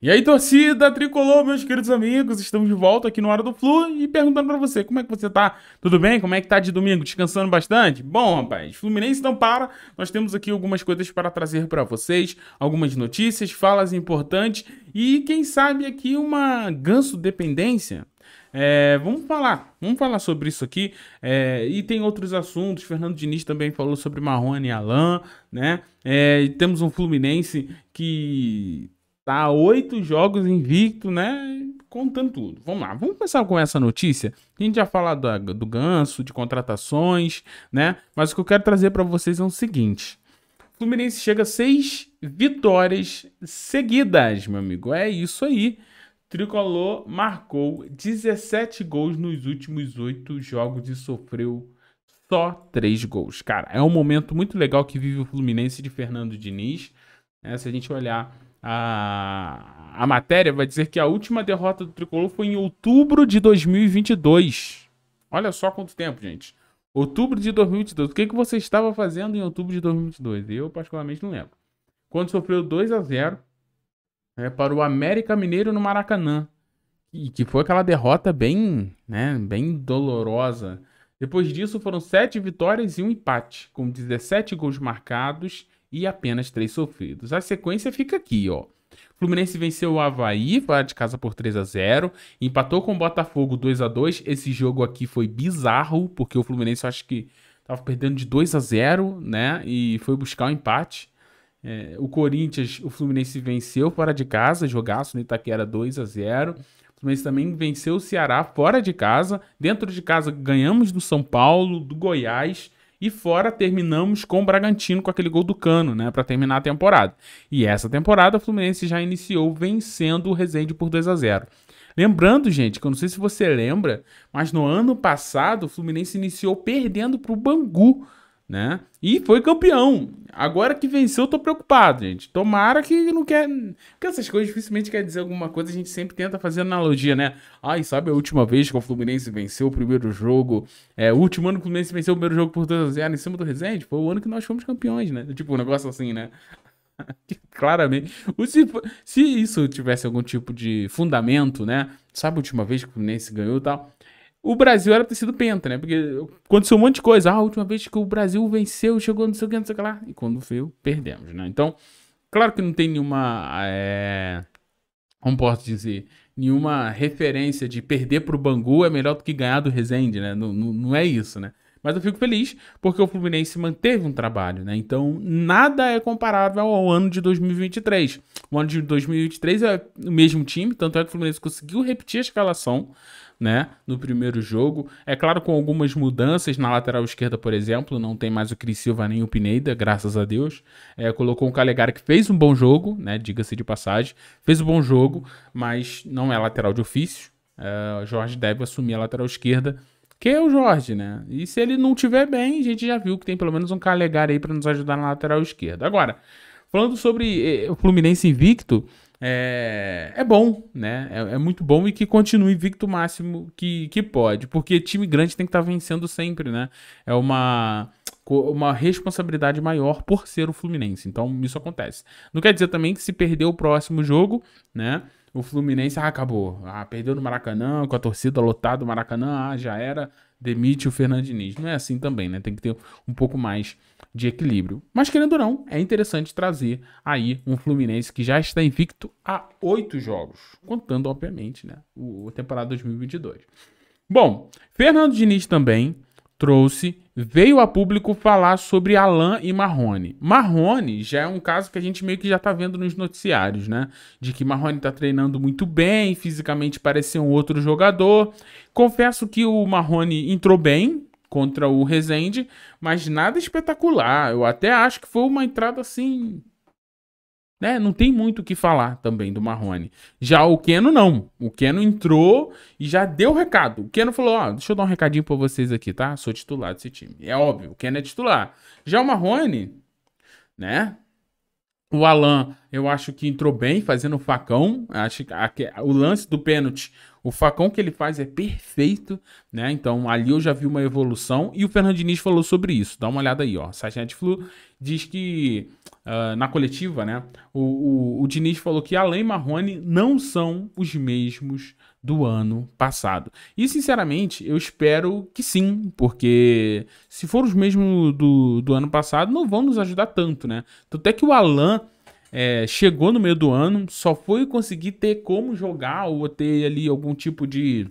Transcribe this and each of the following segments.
E aí, torcida tricolor, meus queridos amigos, estamos de volta aqui no Hora do Flu e perguntando para você, como é que você tá? Tudo bem? Como é que tá de domingo? Descansando bastante? Bom, rapaz, Fluminense não para. Nós temos aqui algumas coisas para trazer para vocês, algumas notícias, falas importantes e quem sabe aqui uma ganso dependência é, vamos falar, vamos falar sobre isso aqui. É, e tem outros assuntos. Fernando Diniz também falou sobre Marrone e Alain, né? É, e temos um Fluminense que tá oito jogos invicto, né? Contando tudo. Vamos lá, vamos começar com essa notícia. A gente já falou do do ganso, de contratações, né? Mas o que eu quero trazer para vocês é o seguinte. O Fluminense chega a seis vitórias seguidas, meu amigo. É isso aí. Tricolor marcou 17 gols nos últimos 8 jogos e sofreu só 3 gols. Cara, é um momento muito legal que vive o Fluminense de Fernando Diniz. É, se a gente olhar a, a matéria, vai dizer que a última derrota do Tricolor foi em outubro de 2022. Olha só quanto tempo, gente. Outubro de 2022. O que, que você estava fazendo em outubro de 2022? Eu, particularmente, não lembro. Quando sofreu 2 a 0 né, para o América Mineiro no Maracanã. E que foi aquela derrota bem, né, bem dolorosa. Depois disso, foram sete vitórias e um empate, com 17 gols marcados e apenas três sofridos. A sequência fica aqui, ó. Fluminense venceu o Havaí, vai de casa por 3 a 0 empatou com o Botafogo 2 a 2 Esse jogo aqui foi bizarro, porque o Fluminense acho que estava perdendo de 2 a 0 né? E foi buscar o um empate. É, o Corinthians, o Fluminense venceu fora de casa, jogaço no né? Itaquera 2 a 0 O Fluminense também venceu o Ceará fora de casa. Dentro de casa ganhamos do São Paulo, do Goiás. E fora terminamos com o Bragantino com aquele gol do Cano, né, para terminar a temporada. E essa temporada o Fluminense já iniciou vencendo o Resende por 2 a 0. Lembrando, gente, que eu não sei se você lembra, mas no ano passado o Fluminense iniciou perdendo para o Bangu né? E foi campeão. Agora que venceu, eu tô preocupado, gente. Tomara que não quer. Porque essas coisas dificilmente quer dizer alguma coisa, a gente sempre tenta fazer analogia, né? Ai, sabe a última vez que o Fluminense venceu o primeiro jogo? É, o último ano que o Fluminense venceu o primeiro jogo por 2x0 em cima do Resende? Foi o ano que nós fomos campeões, né? Tipo, um negócio assim, né? Claramente. Se, se isso tivesse algum tipo de fundamento, né? Sabe a última vez que o Fluminense ganhou e tal? o Brasil era ter sido penta, né? Porque aconteceu um monte de coisa. Ah, a última vez que o Brasil venceu, chegou não sei o que, não sei o que lá. E quando veio, perdemos, né? Então, claro que não tem nenhuma. É... Como posso dizer? Nenhuma referência de perder pro Bangu é melhor do que ganhar do Resende, né? Não, não, não é isso, né? Mas eu fico feliz porque o Fluminense manteve um trabalho, né? Então, nada é comparável ao ano de 2023. O ano de 2023 é o mesmo time, tanto é que o Fluminense conseguiu repetir a escalação, né, no primeiro jogo. É claro, com algumas mudanças na lateral esquerda, por exemplo, não tem mais o Cris Silva nem o Pineda, graças a Deus. É, colocou um Calegari que fez um bom jogo, né, diga-se de passagem, fez um bom jogo, mas não é lateral de ofício. É, Jorge deve assumir a lateral esquerda, que é o Jorge, né? E se ele não tiver bem, a gente já viu que tem pelo menos um Calegari aí para nos ajudar na lateral esquerda. Agora, falando sobre eh, o Fluminense invicto, é, é bom, né? É, é, muito bom e que continue invicto o máximo que, que pode, porque time grande tem que estar tá vencendo sempre, né? É uma, uma responsabilidade maior por ser o Fluminense, então isso acontece. Não quer dizer também que se perder o próximo jogo, né? O Fluminense, ah, acabou. Ah, perdeu no Maracanã, com a torcida lotada, do Maracanã, ah, já era, demite o Fernandinho. Não é assim também, né? Tem que ter um pouco mais de equilíbrio. Mas querendo ou não, é interessante trazer aí um Fluminense que já está invicto a oito jogos, contando, obviamente, né, o, a temporada 2022. Bom, Fernando Diniz também trouxe, veio a público falar sobre Alain e Marrone. Marrone já é um caso que a gente meio que já está vendo nos noticiários, né? De que Marrone está treinando muito bem, fisicamente parece ser um outro jogador. Confesso que o Marrone entrou bem contra o Rezende, mas nada espetacular. Eu até acho que foi uma entrada assim né? Não tem muito o que falar também do Marrone. Já o Keno não. O Keno entrou e já deu o recado. O Keno falou: "Ó, oh, deixa eu dar um recadinho para vocês aqui, tá? Sou titular desse time". É óbvio, o Keno é titular. Já o Marrone, né? O Alan, eu acho que entrou bem, fazendo facão. Acho que o lance do pênalti, o facão que ele faz é perfeito, né? Então ali eu já vi uma evolução e o Fernando Diniz falou sobre isso. Dá uma olhada aí, ó. Sargent Flu diz que uh, na coletiva, né? O, o, o Diniz falou que Alain Marrone não são os mesmos do ano passado. E sinceramente, eu espero que sim, porque se for os mesmos do, do ano passado, não vão nos ajudar tanto, né? Tanto é que o Alain é, chegou no meio do ano, só foi conseguir ter como jogar ou ter ali algum tipo de.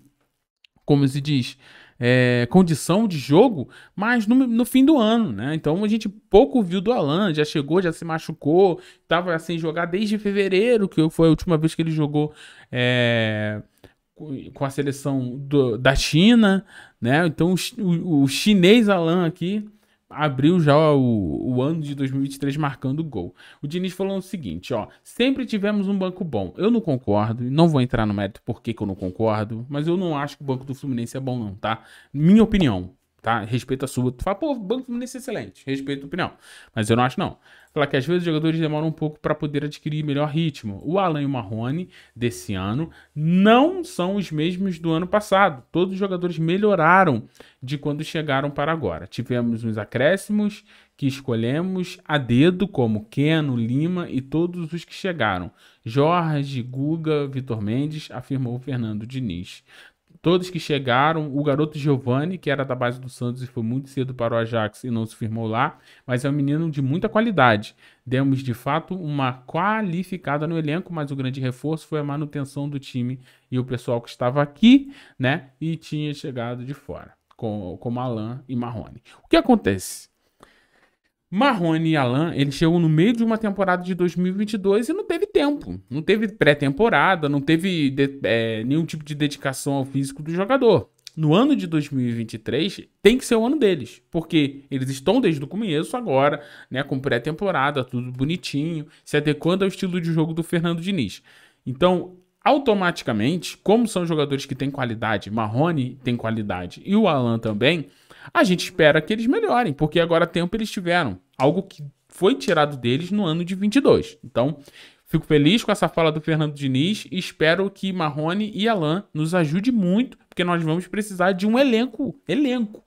Como se diz? É, condição de jogo, mas no, no, fim do ano, né? Então a gente pouco viu do Alan, já chegou, já se machucou, tava sem jogar desde fevereiro, que foi a última vez que ele jogou é, com a seleção do, da China, né? Então o, o, o chinês Alan aqui abriu já o, o, ano de 2023 marcando gol. O Diniz falou o seguinte, ó, sempre tivemos um banco bom. Eu não concordo, não vou entrar no mérito por que, que eu não concordo, mas eu não acho que o banco do Fluminense é bom não, tá? Minha opinião, tá? Respeito a sua. Tu fala, pô, Banco Fluminense é excelente, respeito a opinião. Mas eu não acho, não. Fala que às vezes os jogadores demoram um pouco para poder adquirir melhor ritmo. O Alan e o Marrone desse ano não são os mesmos do ano passado. Todos os jogadores melhoraram de quando chegaram para agora. Tivemos uns acréscimos que escolhemos a dedo, como Keno, Lima e todos os que chegaram. Jorge, Guga, Vitor Mendes, afirmou Fernando Diniz. Todos que chegaram, o garoto Giovanni, que era da base do Santos e foi muito cedo para o Ajax e não se firmou lá, mas é um menino de muita qualidade. Demos de fato uma qualificada no elenco, mas o grande reforço foi a manutenção do time e o pessoal que estava aqui, né, e tinha chegado de fora, com com Alan e Marrone. O que acontece? Marrone e Alan, eles chegou no meio de uma temporada de 2022 e não teve tempo. Não teve pré-temporada, não teve de, é, nenhum tipo de dedicação ao físico do jogador. No ano de 2023 tem que ser o ano deles, porque eles estão desde o começo agora, né, com pré-temporada, tudo bonitinho, se adequando ao estilo de jogo do Fernando Diniz. Então, automaticamente, como são jogadores que têm qualidade, Marrone tem qualidade e o Alan também, a gente espera que eles melhorem, porque agora tempo eles tiveram, algo que foi tirado deles no ano de 22. Então, fico feliz com essa fala do Fernando Diniz e espero que Marrone e Alan nos ajude muito, porque nós vamos precisar de um elenco, elenco,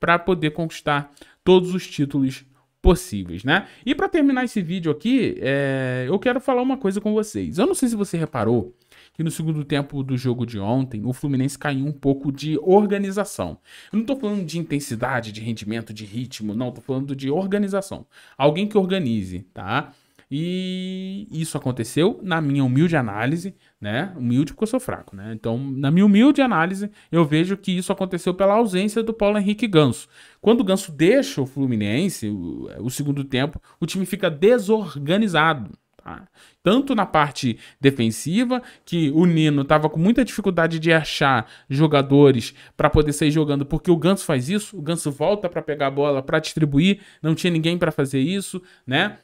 para poder conquistar todos os títulos possíveis, né? E para terminar esse vídeo aqui, é... eu quero falar uma coisa com vocês. Eu não sei se você reparou, que no segundo tempo do jogo de ontem, o Fluminense caiu um pouco de organização. Eu não estou falando de intensidade, de rendimento, de ritmo, não, estou falando de organização. Alguém que organize, tá? E isso aconteceu na minha humilde análise, né? Humilde porque eu sou fraco, né? Então, na minha humilde análise, eu vejo que isso aconteceu pela ausência do Paulo Henrique Ganso. Quando o Ganso deixa o Fluminense, o, o segundo tempo, o time fica desorganizado. Tá? Tanto na parte defensiva, que o Nino estava com muita dificuldade de achar jogadores para poder sair jogando, porque o Ganso faz isso, o Ganso volta para pegar a bola, para distribuir, não tinha ninguém para fazer isso, né?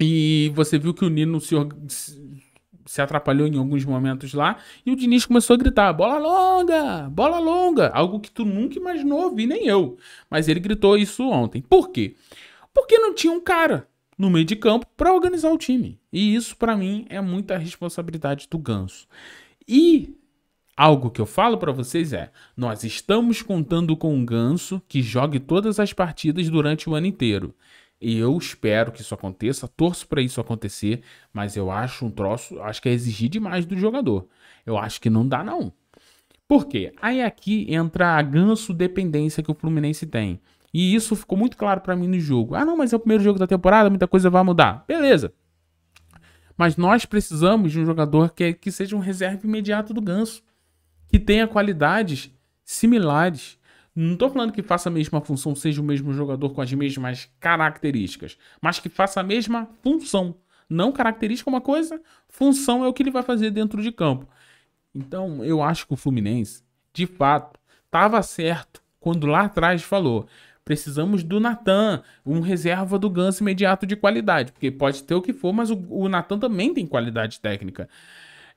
E você viu que o Nino se, se atrapalhou em alguns momentos lá, e o Diniz começou a gritar: bola longa, bola longa, algo que tu nunca imaginou ouvir, nem eu. Mas ele gritou isso ontem. Por quê? Porque não tinha um cara no meio de campo para organizar o time. E isso, para mim, é muita responsabilidade do Ganso. E algo que eu falo para vocês é: nós estamos contando com um Ganso que jogue todas as partidas durante o ano inteiro. E eu espero que isso aconteça, torço para isso acontecer, mas eu acho um troço, acho que é exigir demais do jogador. Eu acho que não dá não. Por quê? Aí aqui entra a ganso dependência que o Fluminense tem. E isso ficou muito claro para mim no jogo. Ah, não, mas é o primeiro jogo da temporada, muita coisa vai mudar. Beleza. Mas nós precisamos de um jogador que, que seja um reserva imediato do Ganso, que tenha qualidades similares. Não estou falando que faça a mesma função, seja o mesmo jogador com as mesmas características, mas que faça a mesma função. Não característica é uma coisa, função é o que ele vai fazer dentro de campo. Então, eu acho que o Fluminense, de fato, estava certo quando lá atrás falou: Precisamos do Natan, um reserva do Ganso imediato de qualidade, porque pode ter o que for, mas o, o Natan também tem qualidade técnica.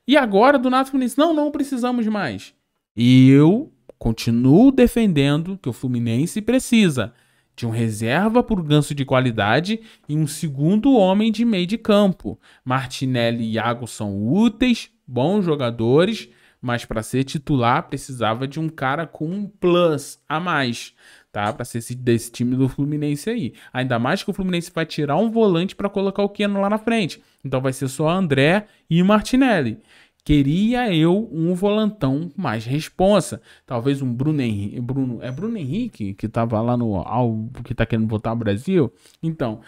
E agora do Nato Fluminense, não, não precisamos mais. E eu continuo defendendo que o Fluminense precisa de um reserva por ganso de qualidade e um segundo homem de meio de campo. Martinelli e Iago são úteis, bons jogadores, mas para ser titular precisava de um cara com um plus a mais tá? Para ser esse, desse time do Fluminense aí. Ainda mais que o Fluminense vai tirar um volante para colocar o Keno lá na frente. Então vai ser só André e Martinelli. Queria eu um volantão mais responsa. Talvez um Bruno Henrique. Bruno, é Bruno Henrique que tava lá no. Ao, que tá querendo voltar ao Brasil? Então,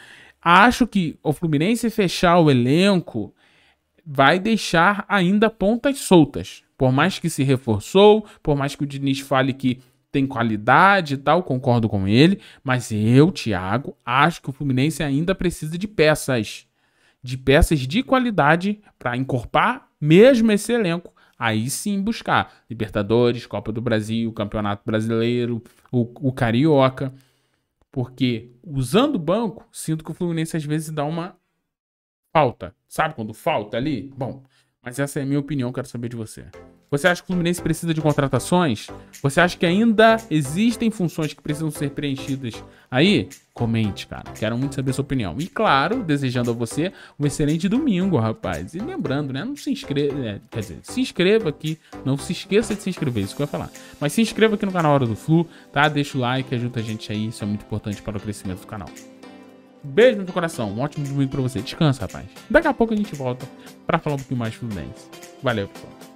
acho que o Fluminense fechar o elenco vai deixar ainda pontas soltas. Por mais que se reforçou, por mais que o Diniz fale que tem qualidade e tal, concordo com ele, mas eu, Thiago, acho que o Fluminense ainda precisa de peças. De peças de qualidade para encorpar mesmo esse elenco. Aí sim buscar Libertadores, Copa do Brasil, Campeonato Brasileiro, o, o Carioca. Porque usando o banco, sinto que o Fluminense às vezes dá uma falta. Sabe quando falta ali? Bom, mas essa é a minha opinião, quero saber de você. Você acha que o Fluminense precisa de contratações? Você acha que ainda existem funções que precisam ser preenchidas aí? Comente, cara. Quero muito saber a sua opinião. E claro, desejando a você um excelente domingo, rapaz. E lembrando, né? Não se inscreva. É, quer dizer, se inscreva aqui. Não se esqueça de se inscrever, isso que eu ia falar. Mas se inscreva aqui no canal Hora do Flu, tá? Deixa o like, ajuda a gente aí. Isso é muito importante para o crescimento do canal. Beijo no coração, um ótimo domingo pra você. Descansa, rapaz. Daqui a pouco a gente volta pra falar um pouquinho mais do Fluminense. Valeu, pessoal.